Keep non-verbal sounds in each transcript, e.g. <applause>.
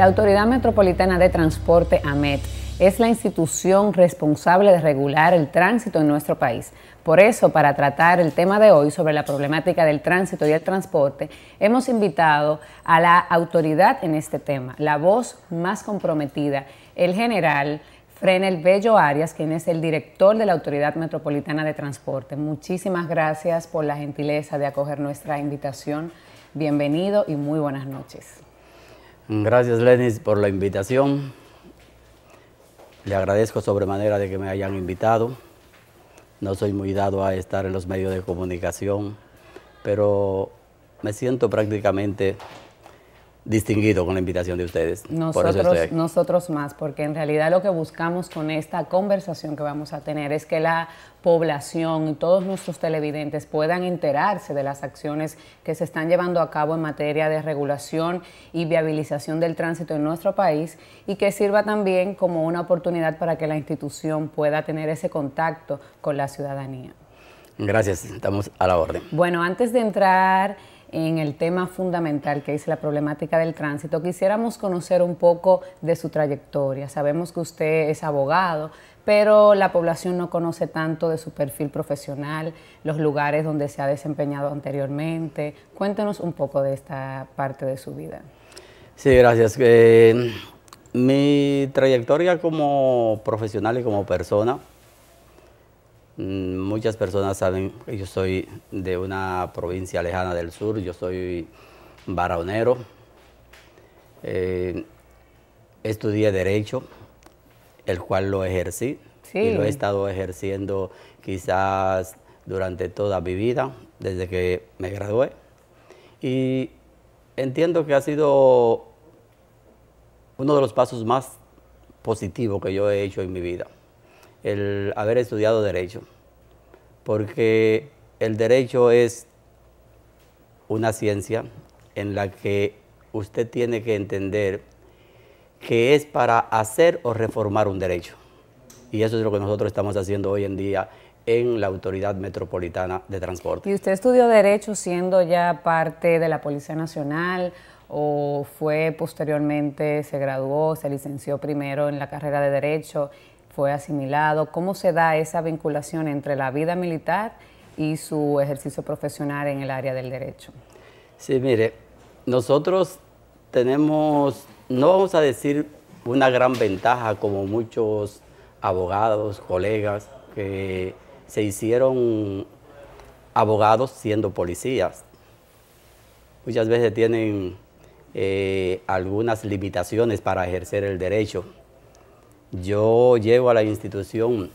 La Autoridad Metropolitana de Transporte, AMET, es la institución responsable de regular el tránsito en nuestro país. Por eso, para tratar el tema de hoy sobre la problemática del tránsito y el transporte, hemos invitado a la autoridad en este tema, la voz más comprometida, el general Frenel Bello Arias, quien es el director de la Autoridad Metropolitana de Transporte. Muchísimas gracias por la gentileza de acoger nuestra invitación. Bienvenido y muy buenas noches. Gracias, Lenis, por la invitación. Le agradezco sobremanera de que me hayan invitado. No soy muy dado a estar en los medios de comunicación, pero me siento prácticamente distinguido con la invitación de ustedes. Nosotros, nosotros más, porque en realidad lo que buscamos con esta conversación que vamos a tener es que la población, todos nuestros televidentes puedan enterarse de las acciones que se están llevando a cabo en materia de regulación y viabilización del tránsito en nuestro país y que sirva también como una oportunidad para que la institución pueda tener ese contacto con la ciudadanía. Gracias, estamos a la orden. Bueno, antes de entrar en el tema fundamental que es la problemática del tránsito, quisiéramos conocer un poco de su trayectoria. Sabemos que usted es abogado, pero la población no conoce tanto de su perfil profesional, los lugares donde se ha desempeñado anteriormente. Cuéntenos un poco de esta parte de su vida. Sí, gracias. Eh, mi trayectoria como profesional y como persona Mm, muchas personas saben que yo soy de una provincia lejana del sur, yo soy baronero, eh, estudié Derecho, el cual lo ejercí y lo he estado ejerciendo quizás durante toda mi vida, desde que me gradué. Y entiendo que ha sido uno de los pasos más positivos que yo he hecho en mi vida el haber estudiado derecho, porque el derecho es una ciencia en la que usted tiene que entender que es para hacer o reformar un derecho. Y eso es lo que nosotros estamos haciendo hoy en día en la Autoridad Metropolitana de Transporte. ¿Y usted estudió Derecho siendo ya parte de la Policía Nacional o fue posteriormente, se graduó, se licenció primero en la carrera de Derecho fue asimilado, cómo se da esa vinculación entre la vida militar y su ejercicio profesional en el área del derecho. Sí, mire, nosotros tenemos, no vamos a decir una gran ventaja como muchos abogados, colegas que se hicieron abogados siendo policías. Muchas veces tienen eh, algunas limitaciones para ejercer el derecho yo llevo a la institución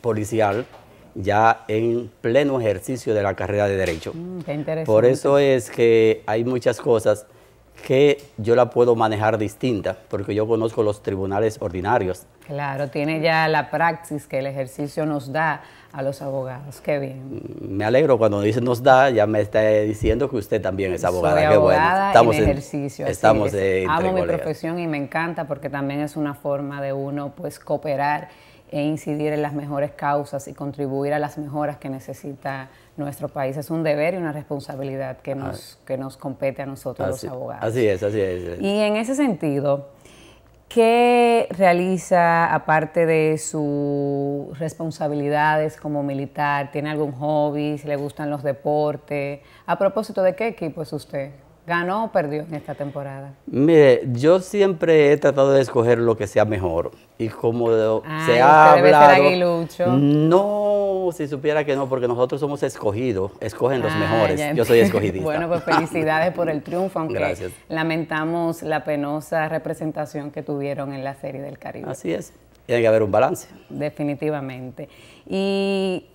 policial ya en pleno ejercicio de la carrera de Derecho. Mm, Por eso es que hay muchas cosas que yo la puedo manejar distinta, porque yo conozco los tribunales ordinarios. Claro, tiene ya la praxis que el ejercicio nos da a los abogados, qué bien. Mm, me alegro cuando dice nos da, ya me está diciendo que usted también es abogada, qué bueno. Estamos en ejercicio, estamos es. Amo mi profesión y me encanta porque también es una forma de uno pues cooperar e incidir en las mejores causas y contribuir a las mejoras que necesita nuestro país. Es un deber y una responsabilidad que nos, que nos compete a nosotros los abogados. Así es, así es. Y en ese sentido, ¿qué realiza aparte de sus responsabilidades como militar? ¿Tiene algún hobby? ¿Le gustan los deportes? A propósito, ¿de qué equipo es usted? ¿Ganó o perdió en esta temporada? Mire, yo siempre he tratado de escoger lo que sea mejor. Y como ah, se ha hablado... No, si supiera que no, porque nosotros somos escogidos, escogen los ah, mejores. Yo soy <laughs> escogidista. bueno, pues felicidades por el triunfo, <laughs> aunque lamentamos la penosa representación que tuvieron en la Serie del Caribe. Así es, tiene que haber un balance. Definitivamente. Y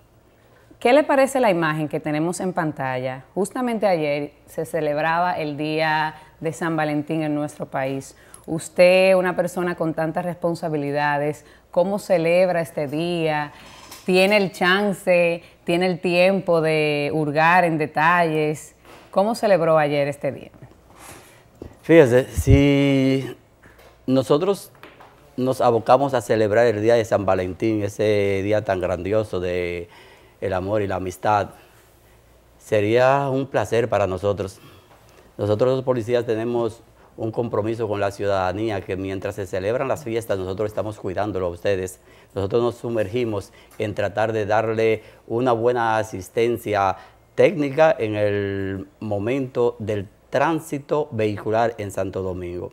¿Qué le parece la imagen que tenemos en pantalla? Justamente ayer se celebraba el Día de San Valentín en nuestro país. Usted, una persona con tantas responsabilidades, ¿cómo celebra este día? ¿Tiene el chance, tiene el tiempo de hurgar en detalles? ¿Cómo celebró ayer este día? Fíjese, si nosotros nos abocamos a celebrar el Día de San Valentín, ese día tan grandioso de el amor y la amistad. Sería un placer para nosotros. Nosotros los policías tenemos un compromiso con la ciudadanía que mientras se celebran las fiestas nosotros estamos cuidándolo a ustedes. Nosotros nos sumergimos en tratar de darle una buena asistencia técnica en el momento del tránsito vehicular en Santo Domingo.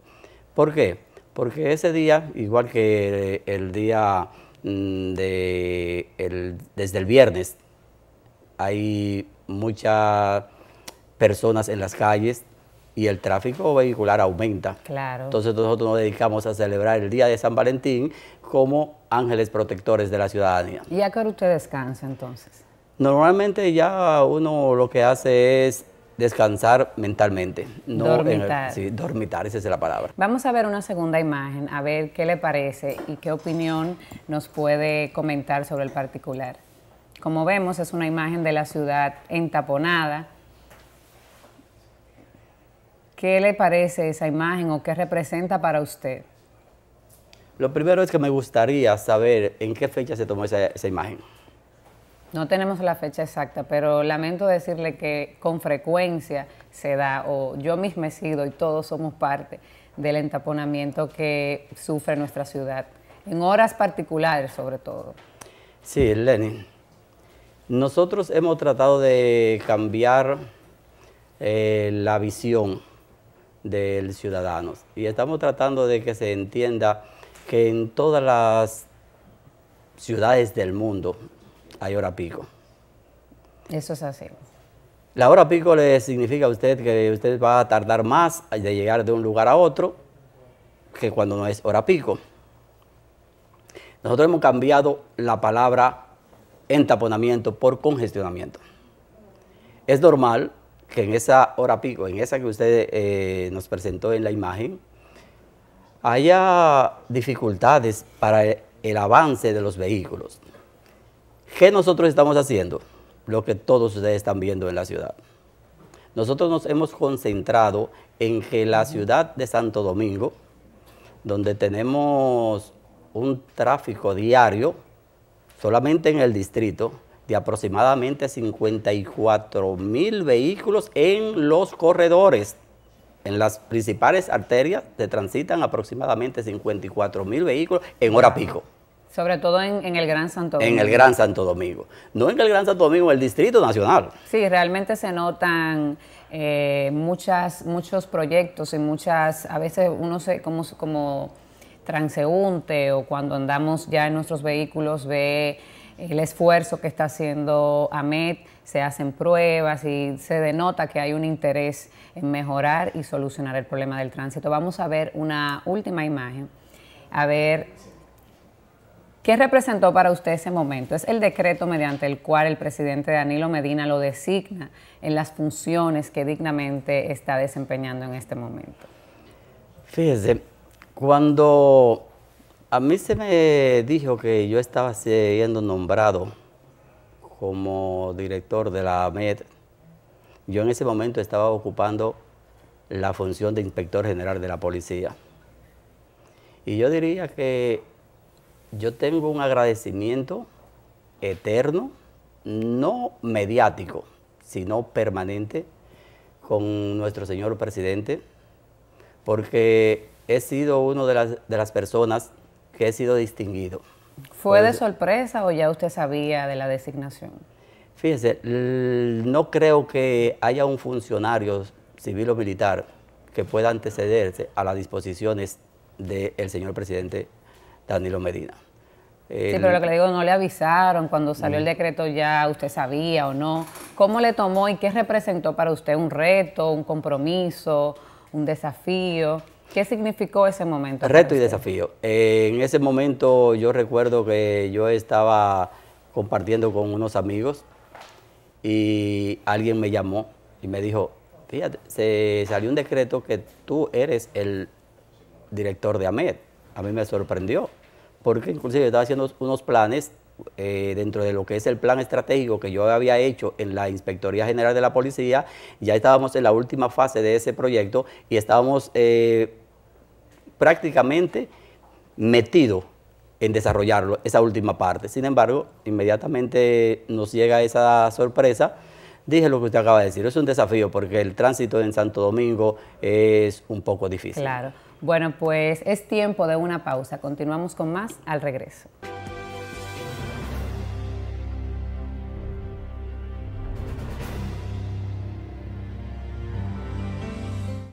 ¿Por qué? Porque ese día, igual que el día Mm, de desde el viernes hay muchas personas en las calles y el tráfico vehicular aumenta. Claro. Entonces nosotros nos dedicamos a celebrar el Día de San Valentín como ángeles protectores de la ciudadanía. ¿Y a qué hora usted descansa entonces? Normalmente ya uno lo que hace es descansar mentalmente. No dormitar. dormitar, esa es la palabra. Vamos a ver una segunda imagen, a ver qué le parece y qué opinión nos puede comentar sobre el particular. Como vemos, es una imagen de la ciudad entaponada. ¿Qué le parece esa imagen o qué representa para usted? Lo primero es que me gustaría saber en qué fecha se tomó esa imagen. No tenemos la fecha exacta, pero lamento decirle que con frecuencia se da, o yo misma he sido y todos somos parte del entaponamiento que sufre nuestra ciudad, en horas particulares sobre todo. Sí, Lenin. Nosotros hemos tratado de cambiar eh, la visión del ciudadano y estamos tratando de que se entienda que en todas las ciudades del mundo, hay hora pico. Eso es así. La hora pico le significa a usted que usted va a tardar más de llegar de un lugar a otro que cuando no es hora pico. Nosotros hemos cambiado la palabra entaponamiento por congestionamiento. Es normal que en esa hora pico, en esa que usted eh, nos presentó en la imagen, haya dificultades para el avance de los vehículos. ¿Qué nosotros estamos haciendo? Lo que todos ustedes están viendo en la ciudad. Nosotros nos hemos concentrado en que la ciudad de Santo Domingo, donde tenemos un tráfico diario, solamente en el distrito, de aproximadamente 54 mil vehículos en los corredores. En las principales arterias se transitan aproximadamente 54 mil vehículos en hora pico. Sobre todo en, el Gran Santo Domingo. En el Gran Santo Domingo. No en el Gran Santo Domingo, el Distrito Nacional. Sí, realmente se notan eh, muchas, muchos proyectos y muchas, a veces uno se, como, como transeúnte o cuando andamos ya en nuestros vehículos ve el esfuerzo que está haciendo AMET, se hacen pruebas y se denota que hay un interés en mejorar y solucionar el problema del tránsito. Vamos a ver una última imagen, a ver ¿Qué representó para usted ese momento? Es el decreto mediante el cual el presidente Danilo Medina lo designa en las funciones que dignamente está desempeñando en este momento. Fíjese, cuando a mí se me dijo que yo estaba siendo nombrado como director de la AMED, yo en ese momento estaba ocupando la función de inspector general de la policía. Y yo diría que yo tengo un agradecimiento eterno, no mediático, sino permanente, con nuestro señor presidente, porque he sido una de las, personas que he sido distinguido. ¿Fue de pues, sorpresa o ya usted sabía de la designación? Fíjese, no creo que haya un funcionario civil o militar que pueda antecederse a las disposiciones del señor presidente Danilo Medina. sí, pero lo que le digo, no le avisaron cuando salió el mm. decreto ya, usted sabía o no. ¿Cómo le tomó y qué representó para usted un reto, un compromiso, un desafío? ¿Qué significó ese momento? Reto y desafío. Eh, en ese momento yo recuerdo que yo estaba compartiendo con unos amigos y alguien me llamó y me dijo, fíjate, se salió un decreto que tú eres el director de AMED. A mí me sorprendió porque inclusive estaba haciendo unos planes eh, dentro de lo que es el plan estratégico que yo había hecho en la Inspectoría General de la Policía, ya estábamos en la última fase de ese proyecto y estábamos eh, prácticamente metidos en desarrollarlo, esa última parte. Sin embargo, inmediatamente nos llega esa sorpresa. Dije lo que usted acaba de decir, es un desafío porque el tránsito en Santo Domingo es un poco difícil. Claro. Bueno, pues es tiempo de una pausa. Continuamos con más al regreso.